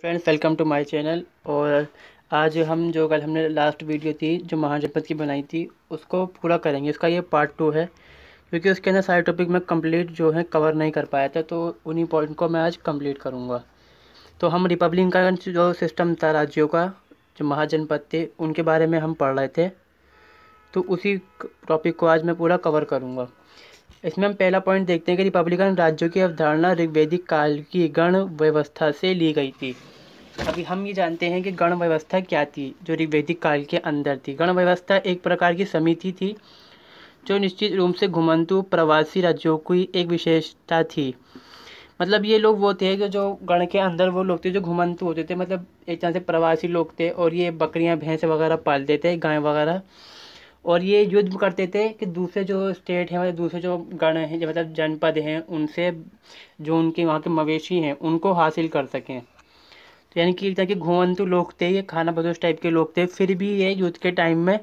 friends welcome to my channel और आज हम जो कल हमने लास्ट वीडियो थी जो महाजनपद की बनाई थी उसको पूरा करेंगे उसका ये पार्ट टू है क्योंकि उसके अंदर सारे टॉपिक मैं कंप्लीट जो है कवर नहीं कर पाया था तो उन्हीं पॉइंट को मैं आज कंप्लीट करूँगा तो हम रिपब्लिक का जो सिस्टम था राज्यों का जो महाजनपद थे उनके बारे में हम पढ़ रहे थे तो उसी टॉपिक को आज मैं पूरा कवर करूँगा इसमें हम पहला पॉइंट देखते हैं कि रिपब्लिकन राज्यों की अवधारणा ऋग्वेदिक काल की गण व्यवस्था से ली गई थी अभी हम ये जानते हैं कि गण व्यवस्था क्या थी जो ऋग्वेदिक काल के अंदर थी गण व्यवस्था एक प्रकार की समिति थी जो निश्चित रूप से घुमंतु प्रवासी राज्यों की एक विशेषता थी मतलब ये लोग वो थे कि जो गण के अंदर वो लोग थे जो घुमंतु होते थे मतलब एक तरह से प्रवासी लोग थे और ये बकरियां भैंस वगैरह पालते थे गाय वगैरह और ये युद्ध करते थे कि दूसरे जो स्टेट हैं मतलब दूसरे जो गण हैं जो मतलब जनपद हैं उनसे जो उनके वहाँ के मवेशी हैं उनको हासिल कर सकें तो यानी कि ताकि तरह के घुमंतु लोग थे ये खाना बदोश टाइप के लोग थे फिर भी ये युद्ध के टाइम में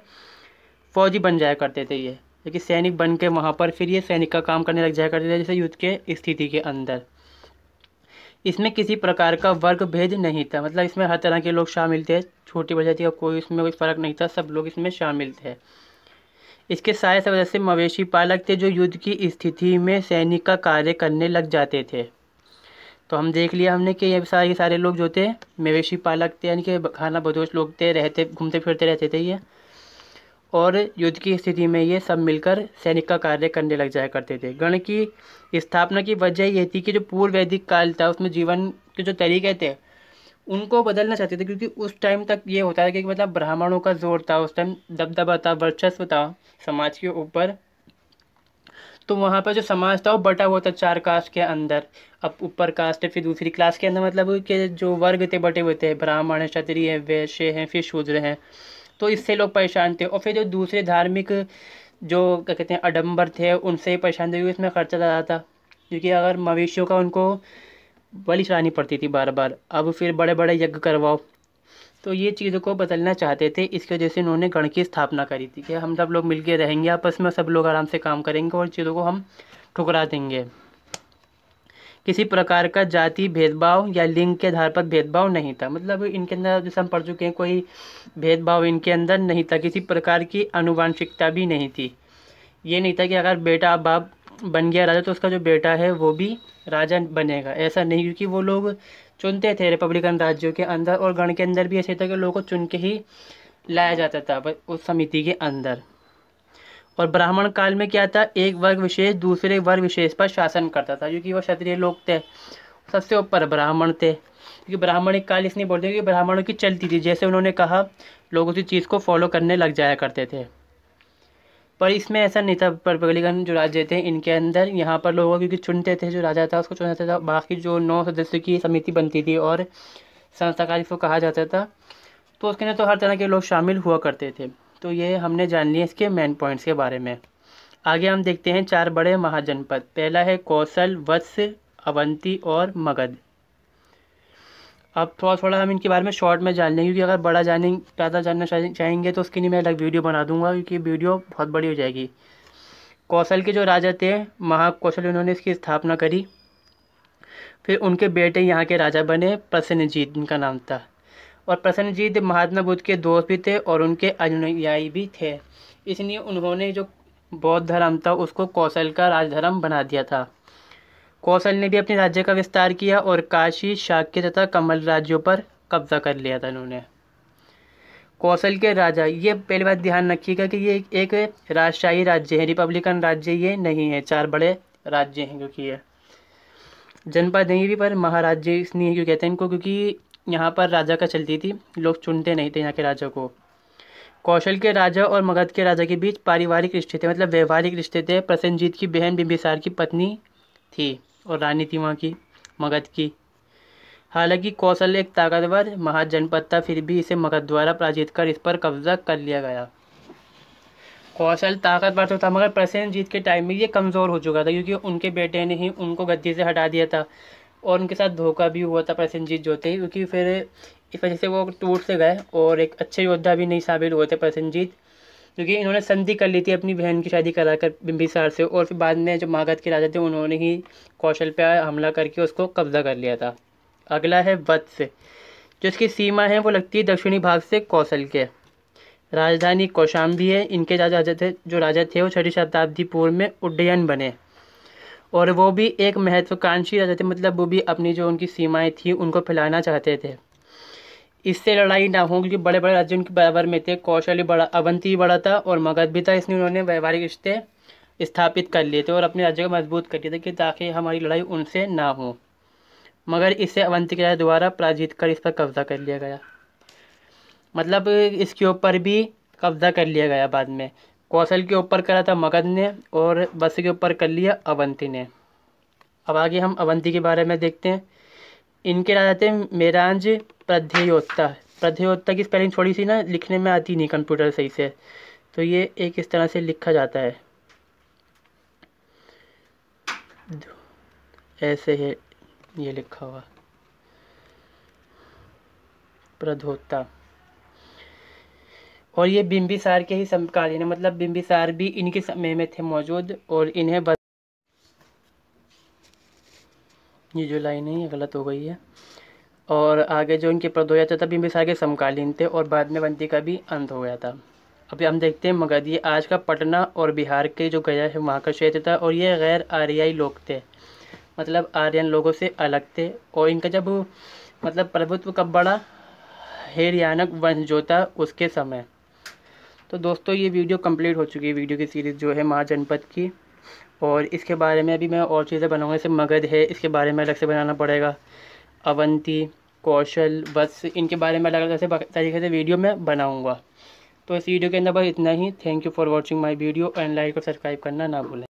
फौजी बन जाया करते थे ये क्योंकि सैनिक बन के वहाँ पर फिर ये सैनिक का काम करने लग जाया करते थे जैसे युद्ध के स्थिति के अंदर इसमें किसी प्रकार का वर्ग भेद नहीं था मतलब इसमें हर तरह के लोग शामिल थे छोटी बच्चे थी कोई इसमें कोई फ़र्क नहीं था सब लोग इसमें शामिल थे इसके सारे सदस्य मवेशी पालक थे जो युद्ध की स्थिति में सैनिक का कार्य करने लग जाते थे तो हम देख लिया हमने कि ये सारे सारे लोग जो थे मवेशी पालक थे यानी कि खाना बदोश लोग थे रहते घूमते फिरते रहते थे ये और युद्ध की स्थिति में ये सब मिलकर सैनिक का कार्य करने लग जाया करते थे गण की स्थापना की वजह ये थी कि जो पूर्व वैदिक काल था उसमें जीवन के जो तरीके थे उनको बदलना चाहते थे क्योंकि उस टाइम तक ये होता था कि मतलब ब्राह्मणों का जोर था उस टाइम दबदबा था वर्चस्व था समाज के ऊपर तो वहाँ पर जो समाज था वो बटा हुआ था चार कास्ट के अंदर अब ऊपर कास्ट है फिर दूसरी क्लास के अंदर मतलब के जो वर्ग थे बटे हुए थे ब्राह्मण हैं क्षत्रिय हैं वैश्य हैं फिर शूद्र हैं तो इससे लोग परेशान थे और फिर जो दूसरे धार्मिक जो क्या कहते हैं अडम्बर थे उनसे परेशान थे क्योंकि इसमें खर्चा ज़्यादा था क्योंकि अगर मवेशियों का उनको बलि चढ़ानी पड़ती थी बार बार अब फिर बड़े बड़े यज्ञ करवाओ तो ये चीज़ों को बदलना चाहते थे इसकी वजह से इन्होंने गण की स्थापना करी थी कि हम सब लोग मिलकर रहेंगे आपस में सब लोग आराम से काम करेंगे और चीज़ों को हम ठुकरा देंगे किसी प्रकार का जाति भेदभाव या लिंग के आधार पर भेदभाव नहीं था मतलब इनके अंदर जैसे हम पढ़ चुके हैं कोई भेदभाव इनके अंदर नहीं था किसी प्रकार की अनुवांशिकता भी नहीं थी ये नहीं था कि अगर बेटा बाप बन गया राजा तो उसका जो बेटा है वो भी राजा बनेगा ऐसा नहीं क्योंकि वो लोग चुनते थे रिपब्लिकन राज्यों के अंदर और गण के अंदर भी ऐसे था कि लोगों को चुन के ही लाया जाता था उस समिति के अंदर और ब्राह्मण काल में क्या था एक वर्ग विशेष दूसरे वर्ग विशेष पर शासन करता था क्योंकि वो क्षत्रिय लोग थे सबसे ऊपर ब्राह्मण थे क्योंकि ब्राह्मणिक काल इसलिए बोलते हैं कि ब्राह्मणों की चलती थी जैसे उन्होंने कहा लोग उसी चीज़ को फॉलो करने लग जाया करते थे पर इसमें ऐसा नहीं था परपगलीगंज जो राज्य थे इनके अंदर यहाँ पर लोगों क्योंकि चुनते थे जो राजा था उसको चुना था बाकी जो नौ सदस्य की समिति बनती थी और संस्थाकार इसको कहा जाता था तो उसके अंदर तो हर तरह के लोग शामिल हुआ करते थे तो ये हमने जान लिया इसके मेन पॉइंट्स के बारे में आगे हम देखते हैं चार बड़े महाजनपद पहला है कौशल वत्स अवंती और मगध अब थोड़ा थोड़ा हम इनके बारे में शॉर्ट में जान लेंगे क्योंकि अगर बड़ा जाने ज़्यादा जानना चाहेंगे तो उसके लिए मैं अलग वीडियो बना दूंगा क्योंकि वीडियो बहुत बड़ी हो जाएगी कौशल के जो राजा थे महाकौशल उन्होंने इसकी स्थापना करी फिर उनके बेटे यहाँ के राजा बने प्रसन्नजीत इनका नाम था और प्रसन्नजीत महात्मा बुद्ध के दोस्त भी थे और उनके अनुयायी भी थे इसलिए उन्होंने जो बौद्ध धर्म था उसको कौशल का राजधर्म बना दिया था कौशल ने भी अपने राज्य का विस्तार किया और काशी शाक्य तथा कमल राज्यों पर कब्जा कर लिया था इन्होंने कौशल के राजा ये पहली बात ध्यान रखिएगा कि ये एक राजशाही राज्य है रिपब्लिकन राज्य ये नहीं है चार बड़े राज्य हैं क्योंकि ये जनपद नहीं भी पर महाराज्य नहीं है क्यों कहते हैं इनको क्योंकि यहाँ पर राजा का चलती थी लोग चुनते नहीं थे यहाँ के राजा को कौशल के राजा और मगध के राजा के बीच पारिवारिक रिश्ते थे मतलब व्यवहारिक रिश्ते थे प्रसन्नजीत की बहन बिंबिसार की पत्नी थी और रानी थी वहाँ की मगध की हालांकि कौशल एक ताकतवर महाजनपद था फिर भी इसे मगध द्वारा पराजित कर इस पर कब्जा कर लिया गया कौशल ताकतवर तो था मगर जीत के टाइम में ये कमज़ोर हो चुका था क्योंकि उनके बेटे ने ही उनको गद्दी से हटा दिया था और उनके साथ धोखा भी हुआ था जीत जो थे क्योंकि फिर इस वजह से वो टूट से गए और एक अच्छे योद्धा भी नहीं साबित हुए थे प्रसन्नजीत क्योंकि इन्होंने संधि कर ली थी अपनी बहन की शादी करा कर बिम्बिसार से और फिर बाद में जो मागध के राजा थे उन्होंने ही कौशल पर हमला करके उसको कब्जा कर लिया था अगला है वत्स जो इसकी सीमा है वो लगती है दक्षिणी भाग से कौशल के राजधानी कौशाम्बी है इनके राजा थे जो राजा थे वो छठी शताब्दी पूर्व में उड्डयन बने और वो भी एक महत्वाकांक्षी राजा थे मतलब वो भी अपनी जो उनकी सीमाएं थी उनको फैलाना चाहते थे इससे लड़ाई ना हो क्योंकि बड़े बड़े राज्य उनके बराबर में थे कौशल बड़ा अवंती बड़ा था और मगध भी था इसलिए उन्होंने व्यवहारिक रिश्ते स्थापित कर लिए थे और अपने राज्य को मजबूत कर लिए था कि ताकि हमारी लड़ाई उनसे ना हो मगर इसे अवंती के राजा द्वारा पराजित कर इस पर कब्जा कर लिया गया मतलब इसके ऊपर भी कब्जा कर लिया गया बाद में कौशल के ऊपर करा था मगध ने और बस के ऊपर कर लिया अवंती ने अब आगे हम अवंती के बारे में देखते हैं इनके राजा थे मेरांज प्रध्ययोत्ता प्रध्ययोत्ता की स्पेलिंग थोड़ी सी ना लिखने में आती नहीं कंप्यूटर सही से तो ये एक इस तरह से लिखा जाता है ऐसे है ये लिखा हुआ प्रधोता और ये बिंबिसार के ही समकालीन है मतलब बिंबिसार भी इनके समय में थे मौजूद और इन्हें बत... ये जो लाइन है ये गलत हो गई है और आगे जो प्रद हो जाते थे तभी आगे समकालीन थे और बाद में बंदी का भी अंत हो गया था अभी हम देखते हैं मगधी आज का पटना और बिहार के जो गया है वहाँ का क्षेत्र था और ये गैर आर्याई लोग थे मतलब आर्यन लोगों से अलग थे और इनका जब मतलब प्रभुत्व कब बड़ा हेरियानक वंश जो था उसके समय तो दोस्तों ये वीडियो कंप्लीट हो चुकी है वीडियो की सीरीज़ जो है महाजनपद की और इसके बारे में अभी मैं और चीज़ें बनाऊँगा जैसे मगध है इसके बारे में अलग से बनाना पड़ेगा अवंती कौशल बस इनके बारे में अलग अलग ऐसे तरीके से वीडियो मैं बनाऊँगा तो इस वीडियो के अंदर बस इतना ही thank you for watching my video and like और सब्सक्राइब करना ना भूलें